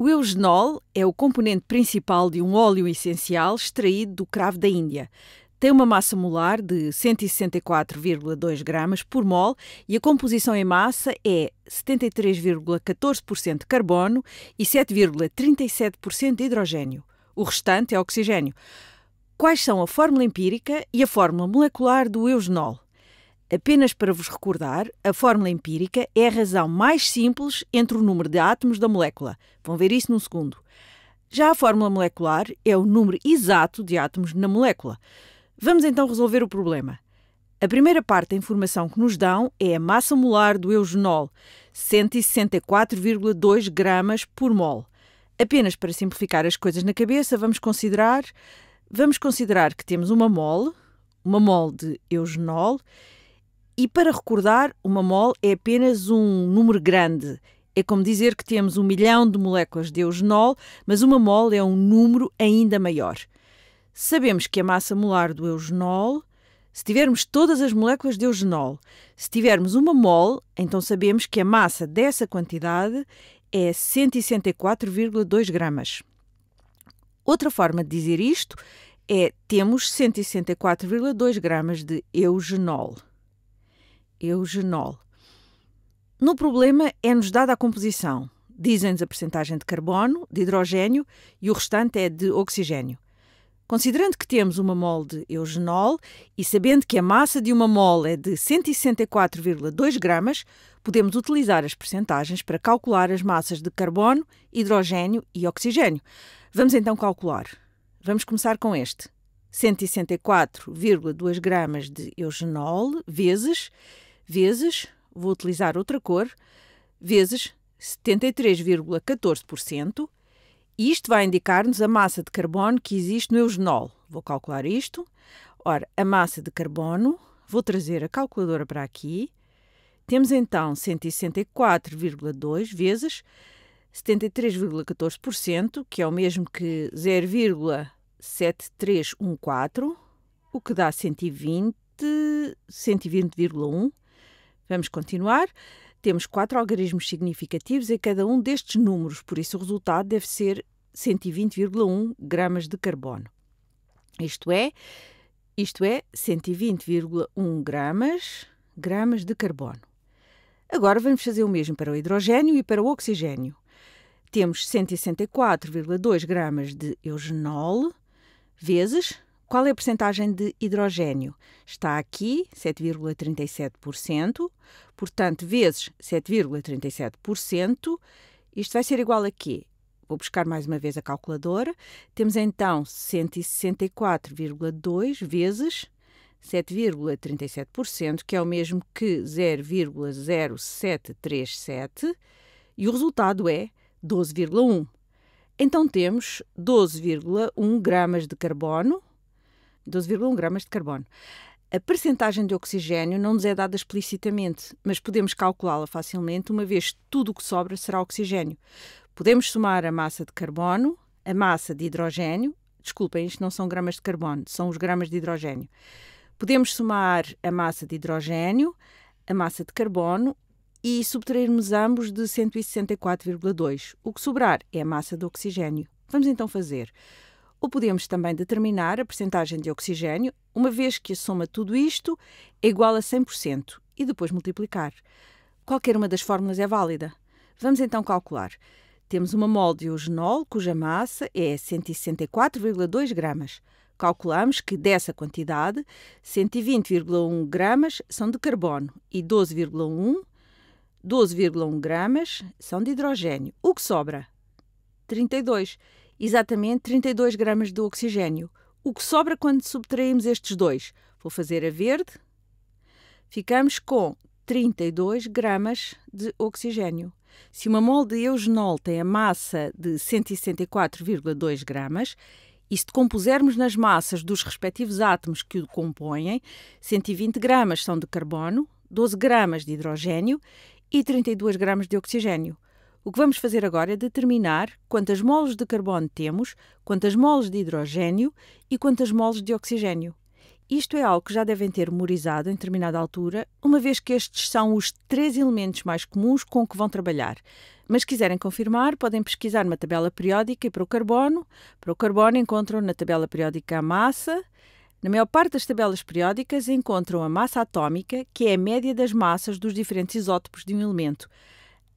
O eugenol é o componente principal de um óleo essencial extraído do cravo da Índia. Tem uma massa molar de 164,2 gramas por mol e a composição em massa é 73,14% carbono e 7,37% hidrogênio. O restante é oxigênio. Quais são a fórmula empírica e a fórmula molecular do eugenol? Apenas para vos recordar, a fórmula empírica é a razão mais simples entre o número de átomos da molécula. Vão ver isso num segundo. Já a fórmula molecular é o número exato de átomos na molécula. Vamos então resolver o problema. A primeira parte da informação que nos dão é a massa molar do eugenol, 164,2 gramas por mol. Apenas para simplificar as coisas na cabeça, vamos considerar, vamos considerar que temos uma mol, uma mol de eugenol e para recordar, uma mol é apenas um número grande. É como dizer que temos um milhão de moléculas de eugenol, mas uma mol é um número ainda maior. Sabemos que a massa molar do eugenol, se tivermos todas as moléculas de eugenol, se tivermos uma mol, então sabemos que a massa dessa quantidade é 164,2 gramas. Outra forma de dizer isto é temos 164,2 gramas de eugenol eugenol. No problema é-nos dada a composição. Dizem-nos a percentagem de carbono, de hidrogênio e o restante é de oxigênio. Considerando que temos uma mol de eugenol e sabendo que a massa de uma mol é de 164,2 gramas, podemos utilizar as percentagens para calcular as massas de carbono, hidrogênio e oxigênio. Vamos então calcular. Vamos começar com este. 164,2 gramas de eugenol vezes vezes, vou utilizar outra cor, vezes 73,14%. E isto vai indicar-nos a massa de carbono que existe no eugenol. Vou calcular isto. Ora, a massa de carbono, vou trazer a calculadora para aqui. Temos então 164,2 vezes 73,14%, que é o mesmo que 0,7314, o que dá 120, 120,1 Vamos continuar. Temos quatro algarismos significativos em cada um destes números, por isso o resultado deve ser 120,1 gramas de carbono. Isto é, isto é 120,1 gramas, gramas de carbono. Agora vamos fazer o mesmo para o hidrogênio e para o oxigênio. Temos 164,2 gramas de eugenol vezes qual é a percentagem de hidrogênio? Está aqui, 7,37%, portanto, vezes 7,37%, isto vai ser igual a quê? Vou buscar mais uma vez a calculadora. Temos então 164,2 vezes 7,37%, que é o mesmo que 0,0737, e o resultado é 12,1. Então temos 12,1 gramas de carbono, 12,1 gramas de carbono. A percentagem de oxigênio não nos é dada explicitamente, mas podemos calculá-la facilmente, uma vez que tudo o que sobra será oxigênio. Podemos somar a massa de carbono, a massa de hidrogênio, desculpem, isto não são gramas de carbono, são os gramas de hidrogênio. Podemos somar a massa de hidrogênio, a massa de carbono e subtrairmos ambos de 164,2. O que sobrar é a massa de oxigênio. Vamos então fazer ou podemos também determinar a percentagem de oxigênio, uma vez que a soma de tudo isto é igual a 100% e depois multiplicar. Qualquer uma das fórmulas é válida. Vamos então calcular. Temos uma mol de eugenol cuja massa é 164,2 gramas. Calculamos que dessa quantidade, 120,1 gramas são de carbono e 12,1 12,1 gramas são de hidrogênio. O que sobra? 32 exatamente 32 gramas de oxigênio. O que sobra quando subtraímos estes dois? Vou fazer a verde. Ficamos com 32 gramas de oxigênio. Se uma mole de eugenol tem a massa de 164,2 gramas, e se compusermos nas massas dos respectivos átomos que o compõem, 120 gramas são de carbono, 12 gramas de hidrogênio e 32 gramas de oxigênio. O que vamos fazer agora é determinar quantas moles de carbono temos, quantas moles de hidrogênio e quantas moles de oxigênio. Isto é algo que já devem ter memorizado em determinada altura, uma vez que estes são os três elementos mais comuns com que vão trabalhar. Mas quiserem confirmar, podem pesquisar uma tabela periódica e para o carbono. Para o carbono encontram na tabela periódica a massa, na maior parte das tabelas periódicas encontram a massa atómica, que é a média das massas dos diferentes isótopos de um elemento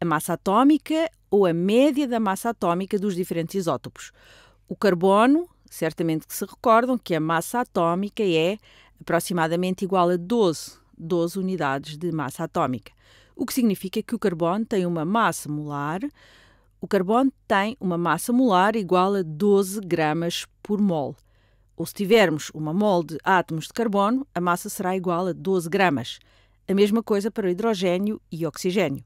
a massa atómica ou a média da massa atómica dos diferentes isótopos. O carbono, certamente que se recordam que a massa atómica é aproximadamente igual a 12, 12 unidades de massa atómica, o que significa que o carbono tem uma massa molar. O carbono tem uma massa molar igual a 12 gramas por mol. Ou se tivermos uma mol de átomos de carbono, a massa será igual a 12 gramas. A mesma coisa para o hidrogênio e oxigênio.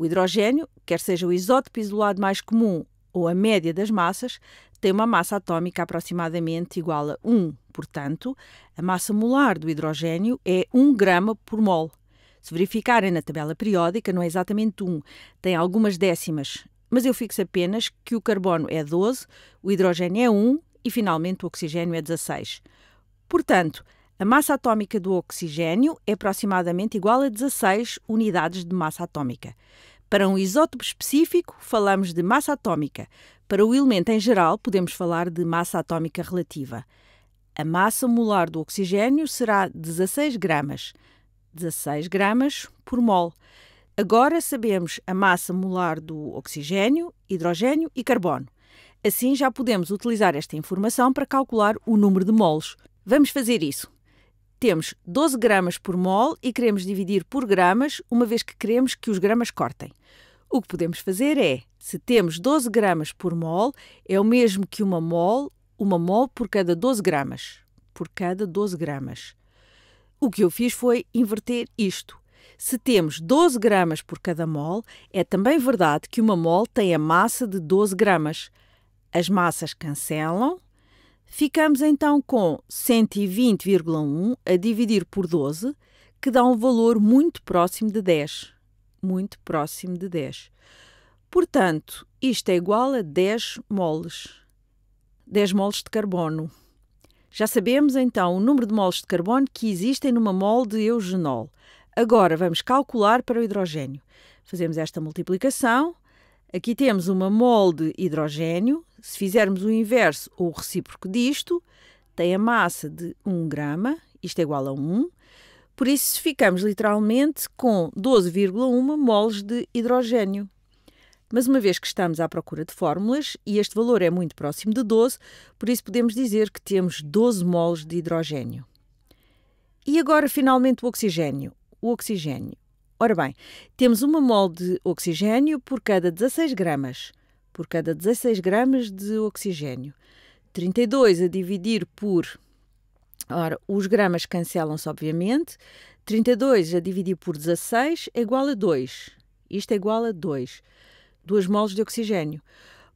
O hidrogênio, quer seja o isótopo isolado mais comum ou a média das massas, tem uma massa atómica aproximadamente igual a 1. Portanto, a massa molar do hidrogênio é 1 grama por mol. Se verificarem na tabela periódica, não é exatamente 1, tem algumas décimas, mas eu fixo apenas que o carbono é 12, o hidrogênio é 1 e finalmente o oxigênio é 16. Portanto, a massa atómica do oxigênio é aproximadamente igual a 16 unidades de massa atómica. Para um isótopo específico, falamos de massa atómica. Para o elemento em geral, podemos falar de massa atómica relativa. A massa molar do oxigênio será 16 gramas. 16 gramas por mol. Agora sabemos a massa molar do oxigênio, hidrogênio e carbono. Assim já podemos utilizar esta informação para calcular o número de moles. Vamos fazer isso temos 12 gramas por mol e queremos dividir por gramas, uma vez que queremos que os gramas cortem. O que podemos fazer é, se temos 12 gramas por mol, é o mesmo que uma mol, uma mol por cada 12 gramas. Por cada 12 gramas. O que eu fiz foi inverter isto. Se temos 12 gramas por cada mol, é também verdade que uma mol tem a massa de 12 gramas. As massas cancelam Ficamos então com 120,1 a dividir por 12, que dá um valor muito próximo de 10. Muito próximo de 10. Portanto, isto é igual a 10 moles. 10 moles de carbono. Já sabemos então o número de moles de carbono que existem numa mol de eugenol. Agora vamos calcular para o hidrogênio. Fazemos esta multiplicação Aqui temos uma mole de hidrogênio. Se fizermos o inverso ou o recíproco disto, tem a massa de 1 grama, isto é igual a 1. Por isso, ficamos literalmente com 12,1 moles de hidrogênio. Mas uma vez que estamos à procura de fórmulas, e este valor é muito próximo de 12, por isso podemos dizer que temos 12 moles de hidrogênio. E agora, finalmente, o oxigênio. O oxigênio Ora bem, temos uma mol de oxigênio por cada 16 gramas. Por cada 16 gramas de oxigênio. 32 a dividir por. Ora, os gramas cancelam-se, obviamente. 32 a dividir por 16 é igual a 2. Isto é igual a 2. 2 moles de oxigênio.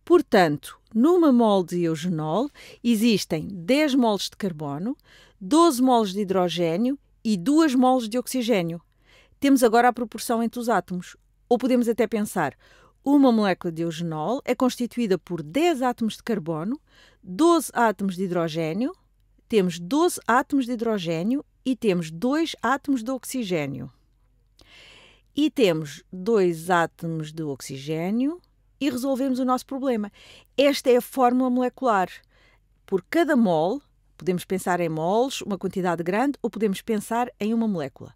Portanto, numa mol de eugenol existem 10 moles de carbono, 12 moles de hidrogênio e 2 moles de oxigênio temos agora a proporção entre os átomos. Ou podemos até pensar, uma molécula de eugenol é constituída por 10 átomos de carbono, 12 átomos de hidrogênio, temos 12 átomos de hidrogênio e temos 2 átomos de oxigênio. E temos 2 átomos de oxigênio e resolvemos o nosso problema. Esta é a fórmula molecular. Por cada mol, podemos pensar em mols, uma quantidade grande, ou podemos pensar em uma molécula.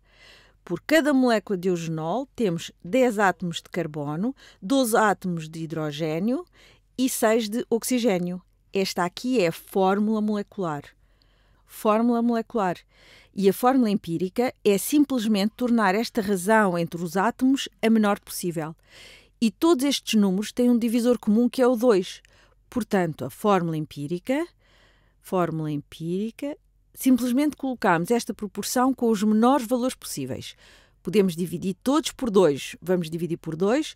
Por cada molécula de eugenol temos 10 átomos de carbono, 12 átomos de hidrogênio e 6 de oxigênio. Esta aqui é a fórmula molecular. Fórmula molecular. E a fórmula empírica é simplesmente tornar esta razão entre os átomos a menor possível. E todos estes números têm um divisor comum que é o 2. Portanto, a fórmula empírica, fórmula empírica simplesmente colocamos esta proporção com os menores valores possíveis. Podemos dividir todos por 2, vamos dividir por 2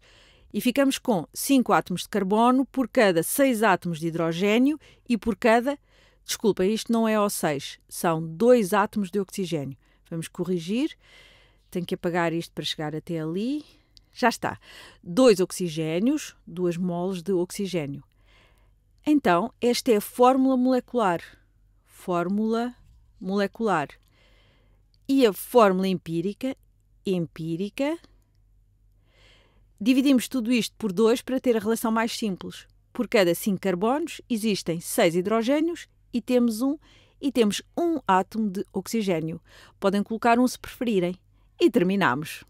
e ficamos com 5 átomos de carbono por cada 6 átomos de hidrogênio e por cada. Desculpa, isto não é O6, são 2 átomos de oxigênio. Vamos corrigir. Tenho que apagar isto para chegar até ali. Já está. 2 oxigénios, 2 moles de oxigênio. Então, esta é a fórmula molecular. Fórmula molecular. E a fórmula empírica, empírica, dividimos tudo isto por 2 para ter a relação mais simples. Por cada 5 carbonos existem 6 hidrogênios e temos um e temos um átomo de oxigênio. Podem colocar um se preferirem. E terminamos.